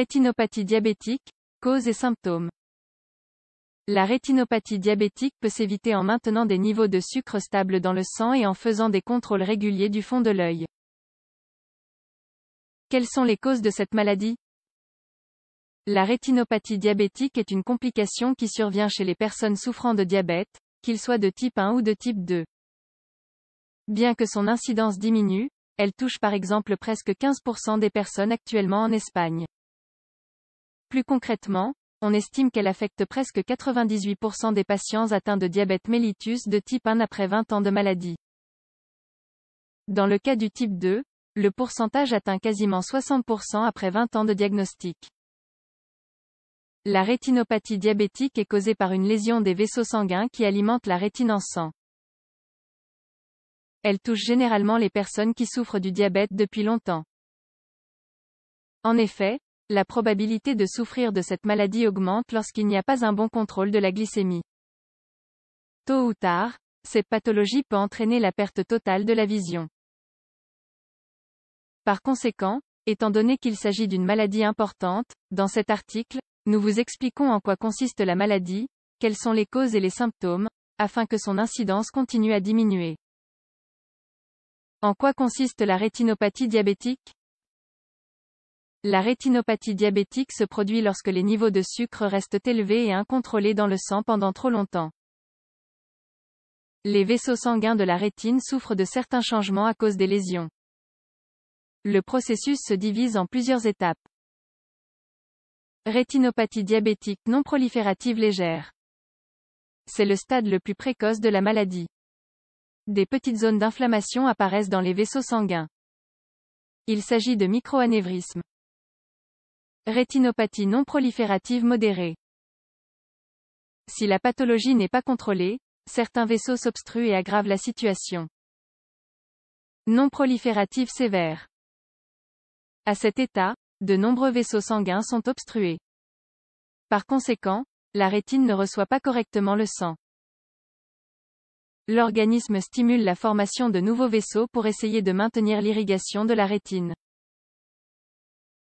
rétinopathie diabétique, causes et symptômes. La rétinopathie diabétique peut s'éviter en maintenant des niveaux de sucre stables dans le sang et en faisant des contrôles réguliers du fond de l'œil. Quelles sont les causes de cette maladie La rétinopathie diabétique est une complication qui survient chez les personnes souffrant de diabète, qu'ils soient de type 1 ou de type 2. Bien que son incidence diminue, elle touche par exemple presque 15% des personnes actuellement en Espagne. Plus concrètement, on estime qu'elle affecte presque 98% des patients atteints de diabète mellitus de type 1 après 20 ans de maladie. Dans le cas du type 2, le pourcentage atteint quasiment 60% après 20 ans de diagnostic. La rétinopathie diabétique est causée par une lésion des vaisseaux sanguins qui alimentent la rétine en sang. Elle touche généralement les personnes qui souffrent du diabète depuis longtemps. En effet, la probabilité de souffrir de cette maladie augmente lorsqu'il n'y a pas un bon contrôle de la glycémie. Tôt ou tard, cette pathologie peut entraîner la perte totale de la vision. Par conséquent, étant donné qu'il s'agit d'une maladie importante, dans cet article, nous vous expliquons en quoi consiste la maladie, quelles sont les causes et les symptômes, afin que son incidence continue à diminuer. En quoi consiste la rétinopathie diabétique la rétinopathie diabétique se produit lorsque les niveaux de sucre restent élevés et incontrôlés dans le sang pendant trop longtemps. Les vaisseaux sanguins de la rétine souffrent de certains changements à cause des lésions. Le processus se divise en plusieurs étapes. Rétinopathie diabétique non proliférative légère. C'est le stade le plus précoce de la maladie. Des petites zones d'inflammation apparaissent dans les vaisseaux sanguins. Il s'agit de microanévrisme Rétinopathie non proliférative modérée. Si la pathologie n'est pas contrôlée, certains vaisseaux s'obstruent et aggravent la situation. Non proliférative sévère. À cet état, de nombreux vaisseaux sanguins sont obstrués. Par conséquent, la rétine ne reçoit pas correctement le sang. L'organisme stimule la formation de nouveaux vaisseaux pour essayer de maintenir l'irrigation de la rétine.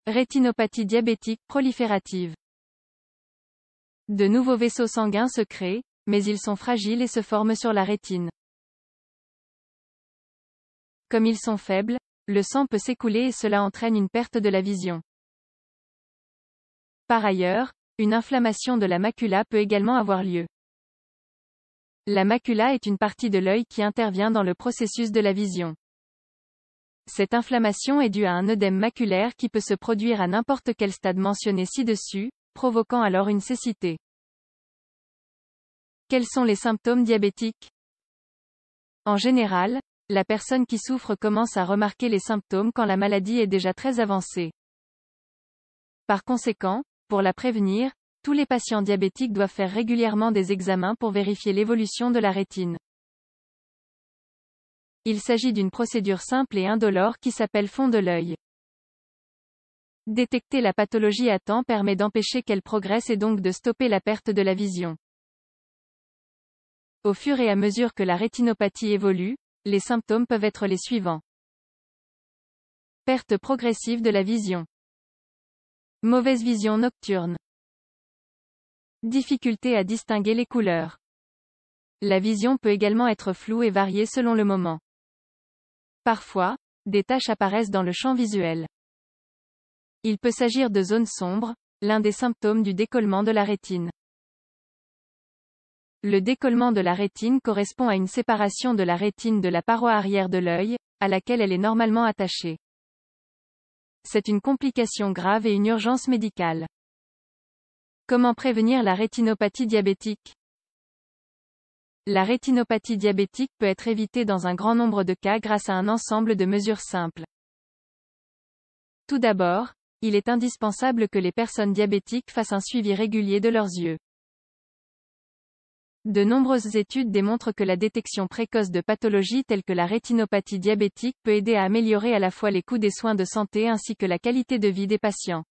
Rétinopathie diabétique proliférative. De nouveaux vaisseaux sanguins se créent, mais ils sont fragiles et se forment sur la rétine. Comme ils sont faibles, le sang peut s'écouler et cela entraîne une perte de la vision. Par ailleurs, une inflammation de la macula peut également avoir lieu. La macula est une partie de l'œil qui intervient dans le processus de la vision. Cette inflammation est due à un œdème maculaire qui peut se produire à n'importe quel stade mentionné ci-dessus, provoquant alors une cécité. Quels sont les symptômes diabétiques En général, la personne qui souffre commence à remarquer les symptômes quand la maladie est déjà très avancée. Par conséquent, pour la prévenir, tous les patients diabétiques doivent faire régulièrement des examens pour vérifier l'évolution de la rétine. Il s'agit d'une procédure simple et indolore qui s'appelle fond de l'œil. Détecter la pathologie à temps permet d'empêcher qu'elle progresse et donc de stopper la perte de la vision. Au fur et à mesure que la rétinopathie évolue, les symptômes peuvent être les suivants. Perte progressive de la vision. Mauvaise vision nocturne. Difficulté à distinguer les couleurs. La vision peut également être floue et variée selon le moment. Parfois, des taches apparaissent dans le champ visuel. Il peut s'agir de zones sombres, l'un des symptômes du décollement de la rétine. Le décollement de la rétine correspond à une séparation de la rétine de la paroi arrière de l'œil, à laquelle elle est normalement attachée. C'est une complication grave et une urgence médicale. Comment prévenir la rétinopathie diabétique la rétinopathie diabétique peut être évitée dans un grand nombre de cas grâce à un ensemble de mesures simples. Tout d'abord, il est indispensable que les personnes diabétiques fassent un suivi régulier de leurs yeux. De nombreuses études démontrent que la détection précoce de pathologies telles que la rétinopathie diabétique peut aider à améliorer à la fois les coûts des soins de santé ainsi que la qualité de vie des patients.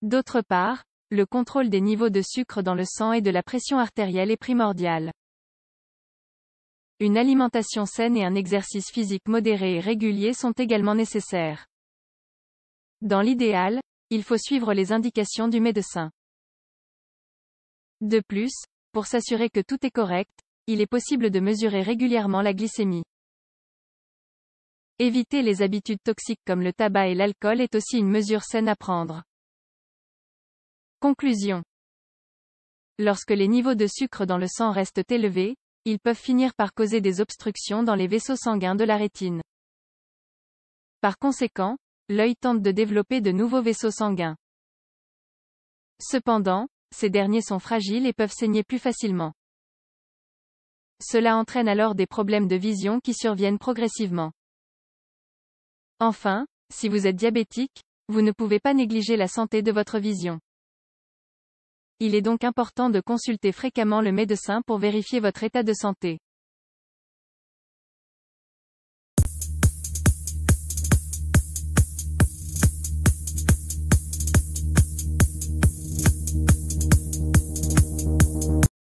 D'autre part, le contrôle des niveaux de sucre dans le sang et de la pression artérielle est primordial. Une alimentation saine et un exercice physique modéré et régulier sont également nécessaires. Dans l'idéal, il faut suivre les indications du médecin. De plus, pour s'assurer que tout est correct, il est possible de mesurer régulièrement la glycémie. Éviter les habitudes toxiques comme le tabac et l'alcool est aussi une mesure saine à prendre. Conclusion. Lorsque les niveaux de sucre dans le sang restent élevés, ils peuvent finir par causer des obstructions dans les vaisseaux sanguins de la rétine. Par conséquent, l'œil tente de développer de nouveaux vaisseaux sanguins. Cependant, ces derniers sont fragiles et peuvent saigner plus facilement. Cela entraîne alors des problèmes de vision qui surviennent progressivement. Enfin, si vous êtes diabétique, vous ne pouvez pas négliger la santé de votre vision. Il est donc important de consulter fréquemment le médecin pour vérifier votre état de santé.